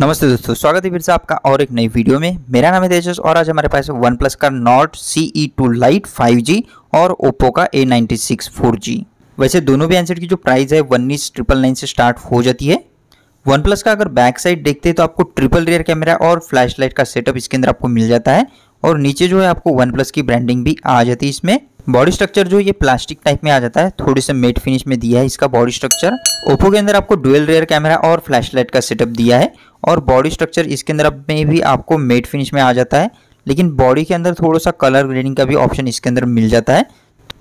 नमस्ते दोस्तों स्वागत है फिर से आपका और एक नई वीडियो में मेरा नाम है तेजस और आज हमारे पास वन प्लस का Nord C E two lite five G और ओप्पो का A ninety six four G वैसे दोनों भी हैंडसेट की जो प्राइस है उन्नीस ट्रिपल नाइन से स्टार्ट हो जाती है वन प्लस का अगर बैक साइड देखते हैं तो आपको ट्रिपल रेयर कैमरा और फ्लैश लाइट का सेटअप इसके अंदर आपको मिल जाता है और नीचे जो है आपको वन प्लस की ब्रांडिंग भी आ जाती है इसमें बॉडी स्ट्रक्चर जो ये प्लास्टिक टाइप में आ जाता है थोड़े से मेट फिनिश में दिया है इसका बॉडी स्ट्रक्चर ओप्पो के अंदर आपको डुअल रेयर कैमरा और फ्लैशलाइट का सेटअप दिया है और बॉडी स्ट्रक्चर इसके अंदर में भी आपको मेट फिनिश में आ जाता है लेकिन बॉडी के अंदर थोड़ा सा कलर ग्रेडिंग का भी ऑप्शन इसके अंदर मिल जाता है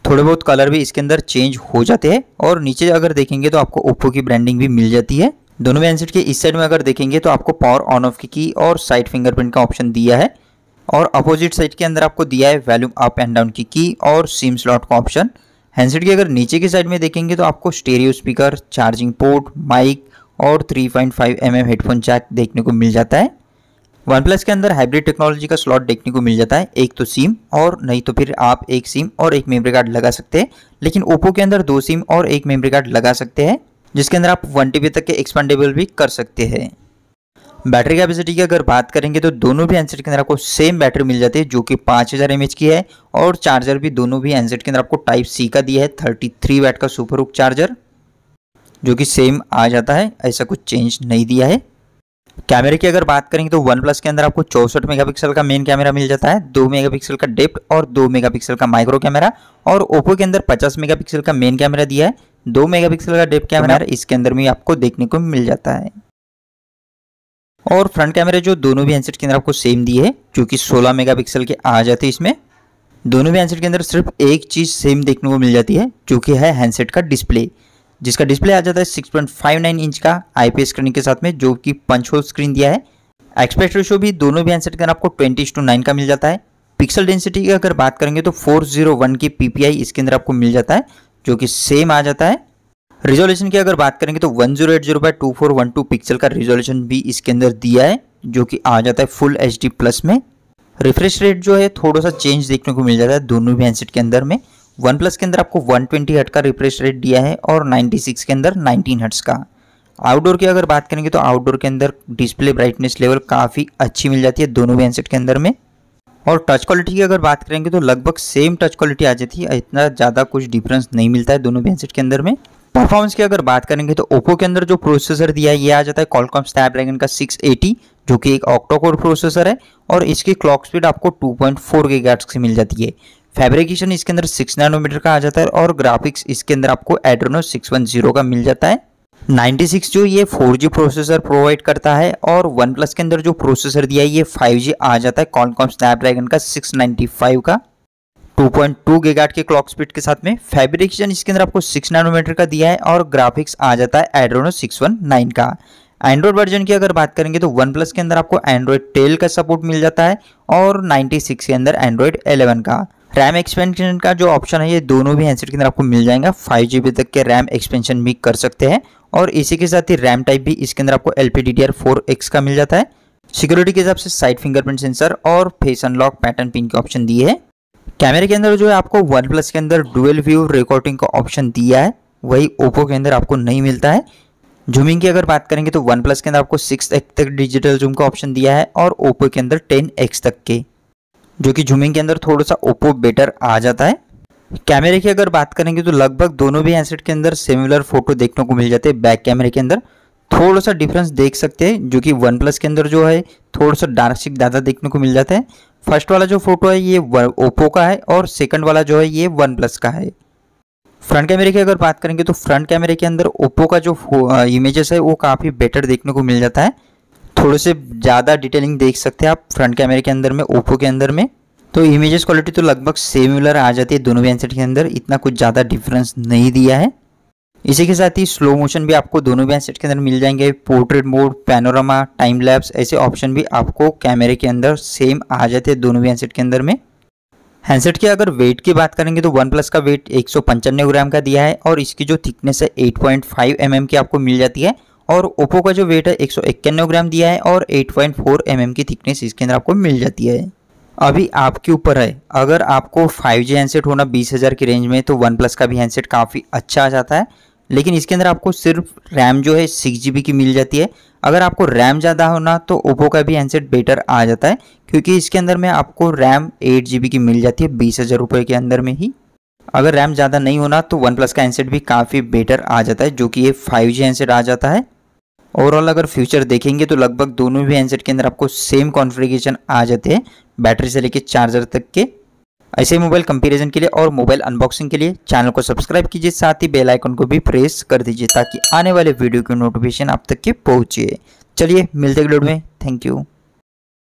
थोड़े बहुत कलर भी इसके अंदर चेंज हो जाते हैं और नीचे अगर देखेंगे तो आपको ओप्पो की ब्रांडिंग भी मिल जाती है दोनों में एनसेट के इस साइड में अगर देखेंगे तो आपको पावर ऑन ऑफ की और साइड फिंगरप्रिंट का ऑप्शन दिया है और अपोजिट साइड के अंदर आपको दिया है वैल्यूम अप एंड डाउन की की और सिम स्लॉट का ऑप्शन हैंडसेट की अगर नीचे की साइड में देखेंगे तो आपको stereo speaker charging port mic और 3.5 पॉइंट mm हेडफोन जैक देखने को मिल जाता है वन प्लस के अंदर हाइब्रिड टेक्नोलॉजी का स्लॉट देखने को मिल जाता है एक तो सिम और नहीं तो फिर आप एक सिम और एक मेमोरी कार्ड लगा सकते हैं लेकिन ओप्पो के अंदर दो सिम और एक मेमोरी कार्ड लगा सकते हैं जिसके अंदर आप वन टी तक के एक्सपेंडेबल भी कर सकते हैं बैटरी कैपेसिटी की अगर बात करेंगे तो दोनों भी एनसेट के अंदर आपको सेम बैटरी मिल जाती है जो कि पाँच हज़ार एमएच की है और चार्जर भी दोनों भी एनसेट के अंदर आपको टाइप सी का दिया है थर्टी थ्री वैट का सुपर उप चार्जर जो कि सेम आ जाता है ऐसा कुछ चेंज नहीं दिया है कैमरे की अगर बात करेंगे तो वन प्लस के अंदर आपको चौसठ मेगा का मेन कैमरा मिल जाता है दो मेगा का डेप्थ और दो मेगा का माइक्रो कैमरा और ओप्पो के अंदर पचास मेगा का मेन कैमरा दिया है दो मेगा का डेप्थ कैमरा तो इसके अंदर भी आपको देखने को मिल जाता है और फ्रंट कैमरे जो दोनों भी हैंडसेट के अंदर आपको सेम दी है जो कि 16 मेगापिक्सल के आ जाते हैं इसमें दोनों भी हैंडसेट के अंदर सिर्फ एक चीज़ सेम देखने को मिल जाती है जो कि है हैंडसेट का डिस्प्ले जिसका डिस्प्ले आ जाता है 6.59 इंच का आई स्क्रीन के साथ में जो कि पंच होल स्क्रीन दिया है एक्सपेक्ट रेशो भी दोनों भी हैंडसेट के अंदर आपको ट्वेंटी टू नाइन का मिल जाता है पिक्सल डेंसिटी की अगर बात करेंगे तो फोर की पीपीआई इसके अंदर आपको मिल जाता है जो कि सेम आ जाता है रिजोल्यूशन की अगर बात करेंगे तो one zero eight zero by two four one two pixel का रिजोल्यूशन भी इसके अंदर दिया है जो कि आ जाता है फुल एच डी प्लस में रिफ्रेश रेट जो है थोड़ा सा चेंज देखने को मिल जाता है दोनों भी हैंडसेट के अंदर में वन प्लस के अंदर आपको 120 हट का रिफ्रेश रेट दिया है और 96 के अंदर 19 हट्स का आउटडोर की अगर बात करेंगे तो आउटडोर के अंदर डिस्प्ले ब्राइटनेस लेवल काफ़ी अच्छी मिल जाती है दोनों भी हैंडसेट के अंदर में और टच क्वालिटी की अगर बात करेंगे तो लगभग सेम टच क्वालिटी आ जाती है इतना ज़्यादा कुछ डिफरेंस नहीं मिलता है दोनों भी हैंडसेट के अंदर में परफॉर्मेंस की अगर बात करेंगे तो ओप्पो के अंदर जो प्रोसेसर दिया है ये आ जाता है कॉलकॉम स्नैपड्रैगन का 680 जो कि एक ऑक्टोकोर प्रोसेसर है और इसकी क्लॉक स्पीड आपको 2.4 पॉइंट की मिल जाती है फैब्रिकेशन इसके अंदर 6 नैनोमीटर का आ जाता है और ग्राफिक्स इसके अंदर आपको एड्रोनो 610 का मिल जाता है 96 जो ये 4G प्रोसेसर प्रोवाइड करता है और वन के अंदर जो प्रोसेसर दिया है ये फाइव आ जाता है कॉलकॉम स्नैपड्रैगन का सिक्स का 2.2 गीगाट के क्लॉक स्पीड के साथ में फैब्रिकेशन इसके अंदर आपको 6 नैनोमीटर का दिया है और ग्राफिक्स आ जाता है एड्रोनो 619 का एंड्रॉयड वर्जन की अगर बात करेंगे तो वन प्लस के अंदर आपको एंड्रॉयड टेल का सपोर्ट मिल जाता है और 96 के अंदर एंड्रॉयड 11 का रैम एक्सपेंशन का जो ऑप्शन है ये दोनों भी हैंडसेट के अंदर आपको मिल जाएगा फाइव तक के रैम एक्सपेंशन भी कर सकते हैं और इसी के साथ ही रैम टाइप भी इसके अंदर आपको एल पी का मिल जाता है सिक्योरिटी के हिसाब से साइड फिंगरप्रिंट सेंसर और फेस अनलॉक पैटर्न पिन के ऑप्शन दिए हैं कैमरे के अंदर जो है आपको वन प्लस के अंदर डुअल व्यू रिकॉर्डिंग का ऑप्शन दिया है वही ओप्पो के अंदर आपको नहीं मिलता है जूमिंग की अगर बात करेंगे तो वन प्लस के अंदर आपको सिक्स एक्स तक डिजिटल जूम का ऑप्शन दिया है और ओप्पो के अंदर टेन एक्स तक के जो कि जूमिंग के अंदर थोड़ा सा ओप्पो बेटर आ जाता है कैमरे की अगर बात करेंगे तो लगभग दोनों भी हैंडसेट के अंदर सिमिलर फोटो देखने को मिल जाते हैं बैक कैमरे के अंदर थोड़ा सा डिफरेंस देख सकते हैं जो कि वन प्लस के अंदर जो है थोड़ा सा डार्क ज़्यादा देखने को मिल जाता है फर्स्ट वाला जो फोटो है ये ओप्पो का है और सेकंड वाला जो है ये वन प्लस का है फ्रंट कैमरे की अगर बात करेंगे तो फ्रंट कैमरे के अंदर ओप्पो का जो इमेजेस है वो काफ़ी बेटर देखने को मिल जाता है थोड़े से ज़्यादा डिटेलिंग देख सकते हैं आप फ्रंट कैमरे के अंदर में ओप्पो के अंदर में तो इमेजेस क्वालिटी तो लगभग सेमिलर आ जाती है दोनों वेंसेट के अंदर इतना कुछ ज़्यादा डिफरेंस नहीं दिया है इसी के साथ ही स्लो मोशन भी आपको दोनों भी हैंडसेट के अंदर मिल जाएंगे portrait mode panorama time lapse ऐसे ऑप्शन भी आपको कैमरे के अंदर सेम आ जाते हैं दोनों भी सेट के अंदर में हैंडसेट के अगर वेट की बात करेंगे तो वन प्लस का वेट एक ग्राम का दिया है और इसकी जो थिकनेस है 8.5 पॉइंट mm की आपको मिल जाती है और ओप्पो का जो वेट है एक ग्राम दिया है और 8.4 पॉइंट mm की थिकनेस इसके अंदर आपको मिल जाती है अभी आपके ऊपर है अगर आपको 5G हैंडसेट होना 20,000 की रेंज में तो वन प्लस का भी हैंडसेट काफ़ी अच्छा आ जाता है लेकिन इसके अंदर आपको सिर्फ रैम जो है सिक्स जी की मिल जाती है अगर आपको रैम ज़्यादा होना तो ओप्पो का भी हैंडसेट बेटर आ जाता है क्योंकि इसके अंदर में आपको रैम एट जी की मिल जाती है बीस हज़ार रुपये के अंदर में ही अगर रैम ज़्यादा नहीं होना तो वन प्लस का हैंडसेट भी काफ़ी बेटर आ जाता है जो कि ये फाइव जी हैंडसेट आ जाता है ओवरऑल अगर फ्यूचर देखेंगे तो लगभग दोनों भी हैंडसेट के अंदर आपको सेम कॉन्फ़िगरेशन आ जाते हैं बैटरी से लेकर चार्जर तक के ऐसे मोबाइल कंपैरिजन के लिए और मोबाइल अनबॉक्सिंग के लिए चैनल को सब्सक्राइब कीजिए साथ ही बेल आइकन को भी प्रेस कर दीजिए ताकि आने वाले वीडियो की नोटिफिकेशन आप तक के पहुँचे चलिए मिलते अगले में थैंक यू